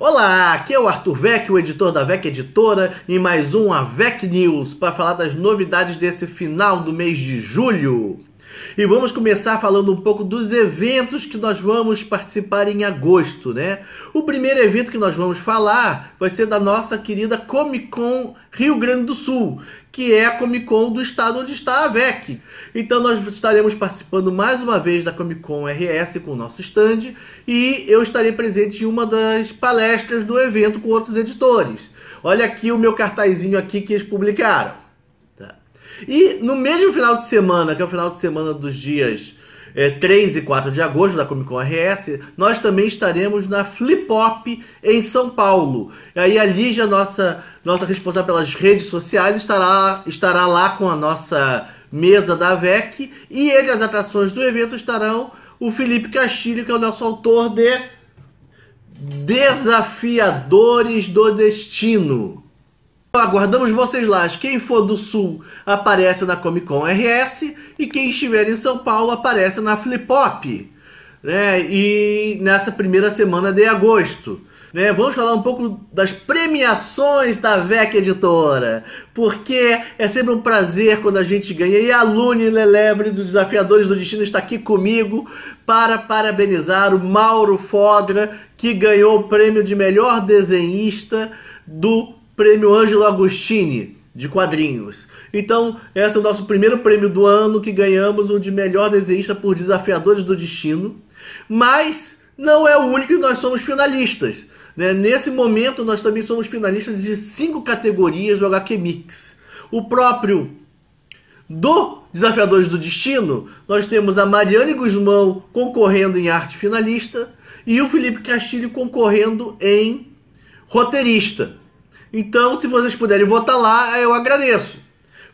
Olá, aqui é o Arthur Vec, o editor da Vec Editora, e mais um a Vec News para falar das novidades desse final do mês de julho. E vamos começar falando um pouco dos eventos que nós vamos participar em agosto, né? O primeiro evento que nós vamos falar vai ser da nossa querida Comic Con Rio Grande do Sul, que é a Comic Con do estado onde está a VEC. Então nós estaremos participando mais uma vez da Comic Con RS com o nosso stand e eu estarei presente em uma das palestras do evento com outros editores. Olha aqui o meu cartazinho aqui que eles publicaram. E no mesmo final de semana, que é o final de semana dos dias é, 3 e 4 de agosto da Comic Con RS, nós também estaremos na Flip Flipop em São Paulo. E aí a Lígia, nossa, nossa responsável pelas redes sociais, estará, estará lá com a nossa mesa da VEC e entre as atrações do evento estarão o Felipe Castilho, que é o nosso autor de Desafiadores do Destino. Aguardamos vocês lá. Quem for do Sul aparece na Comic Con RS e quem estiver em São Paulo aparece na Flipop, né? E nessa primeira semana de agosto. Né? Vamos falar um pouco das premiações da VEC Editora, porque é sempre um prazer quando a gente ganha. E a Lune Lelebre dos Desafiadores do Destino está aqui comigo para parabenizar o Mauro Fodra, que ganhou o prêmio de melhor desenhista do Prêmio Ângelo Agostini de quadrinhos. Então, esse é o nosso primeiro prêmio do ano que ganhamos, o de melhor desenhista por Desafiadores do Destino. Mas não é o único que nós somos finalistas. Né? Nesse momento, nós também somos finalistas de cinco categorias do HQ Mix. O próprio do Desafiadores do Destino, nós temos a Mariane Guzmão concorrendo em arte finalista e o Felipe Castilho concorrendo em roteirista. Então, se vocês puderem votar lá, eu agradeço.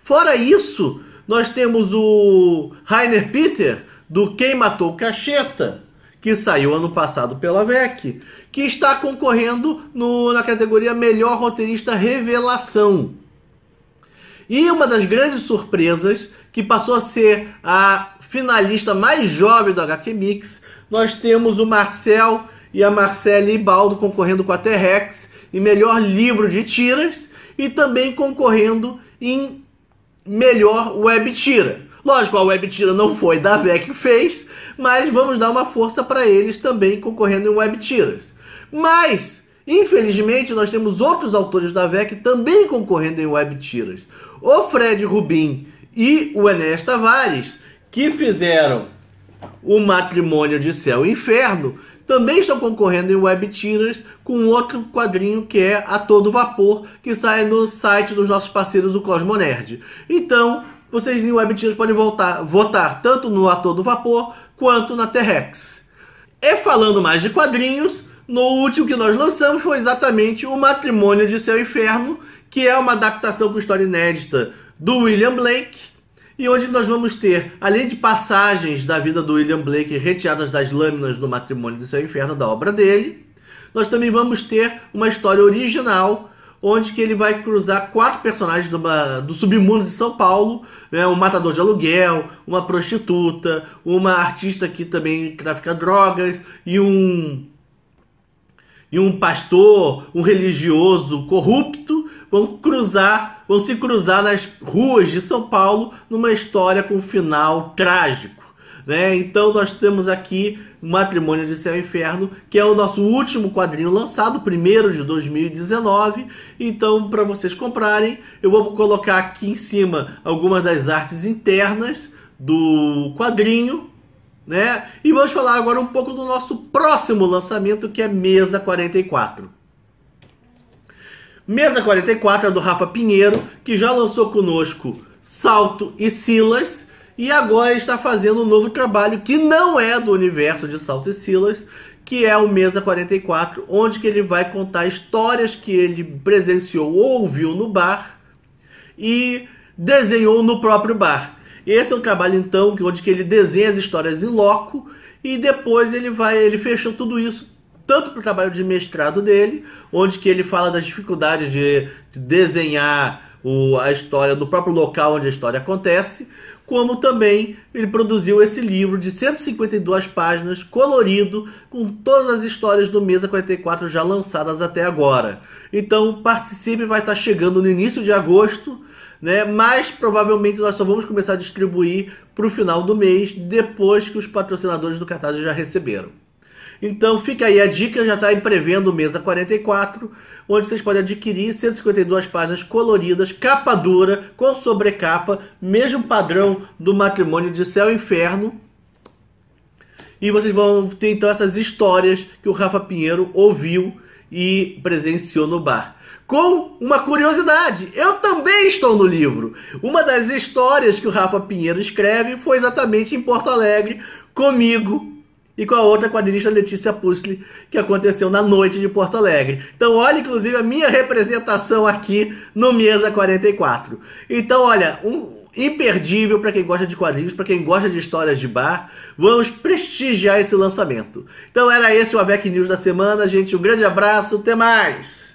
Fora isso, nós temos o Rainer Peter, do Quem Matou Cacheta, que saiu ano passado pela VEC, que está concorrendo no, na categoria Melhor Roteirista Revelação. E uma das grandes surpresas, que passou a ser a finalista mais jovem do HQ Mix, nós temos o Marcel e a Marcela Baldo concorrendo com a T-Rex em melhor livro de tiras e também concorrendo em melhor web tira. Lógico, a web tira não foi da VEC que fez, mas vamos dar uma força para eles também concorrendo em web tiras. Mas, infelizmente, nós temos outros autores da VEC também concorrendo em web tiras. O Fred Rubin e o Enes Tavares, que fizeram o matrimônio de céu e inferno, também estão concorrendo em Web Tiras com outro quadrinho que é A Todo Vapor, que sai no site dos nossos parceiros do Cosmonerd. Então, vocês em Web Tiras podem voltar, votar tanto no A Todo Vapor quanto na T-Rex. E falando mais de quadrinhos, no último que nós lançamos foi exatamente O Matrimônio de Seu Inferno, que é uma adaptação com história inédita do William Blake e hoje nós vamos ter, além de passagens da vida do William Blake retiadas das lâminas do Matrimônio de Seu Inferno, da obra dele, nós também vamos ter uma história original onde que ele vai cruzar quatro personagens do, do submundo de São Paulo, né, um matador de aluguel, uma prostituta, uma artista que também trafica drogas e um e um pastor, um religioso corrupto vão cruzar, vão se cruzar nas ruas de São Paulo numa história com final trágico. Né? Então nós temos aqui Matrimônio de Céu e Inferno, que é o nosso último quadrinho lançado, primeiro de 2019. Então, para vocês comprarem, eu vou colocar aqui em cima algumas das artes internas do quadrinho, né? E vamos falar agora um pouco do nosso próximo lançamento, que é Mesa 44. Mesa 44 é do Rafa Pinheiro, que já lançou conosco Salto e Silas e agora está fazendo um novo trabalho que não é do universo de Salto e Silas, que é o Mesa 44, onde que ele vai contar histórias que ele presenciou ou ouviu no bar e desenhou no próprio bar. Esse é um trabalho então onde que ele desenha as histórias em loco e depois ele vai ele fechou tudo isso tanto para o trabalho de mestrado dele, onde que ele fala das dificuldades de, de desenhar o, a história do próprio local onde a história acontece, como também ele produziu esse livro de 152 páginas, colorido, com todas as histórias do Mesa 44 já lançadas até agora. Então participe, vai estar chegando no início de agosto, né? mas provavelmente nós só vamos começar a distribuir para o final do mês, depois que os patrocinadores do cartaz já receberam. Então fica aí a dica, já está em prevendo mesa 44, onde vocês podem adquirir 152 páginas coloridas, capa dura, com sobrecapa, mesmo padrão do matrimônio de céu e inferno. E vocês vão ter então essas histórias que o Rafa Pinheiro ouviu e presenciou no bar. Com uma curiosidade, eu também estou no livro. Uma das histórias que o Rafa Pinheiro escreve foi exatamente em Porto Alegre, comigo, e com a outra quadrilista Letícia Pusli, que aconteceu na noite de Porto Alegre. Então, olha, inclusive, a minha representação aqui no Mesa 44. Então, olha, um imperdível para quem gosta de quadrinhos, para quem gosta de histórias de bar. Vamos prestigiar esse lançamento. Então, era esse o AVEC News da semana, gente. Um grande abraço, até mais!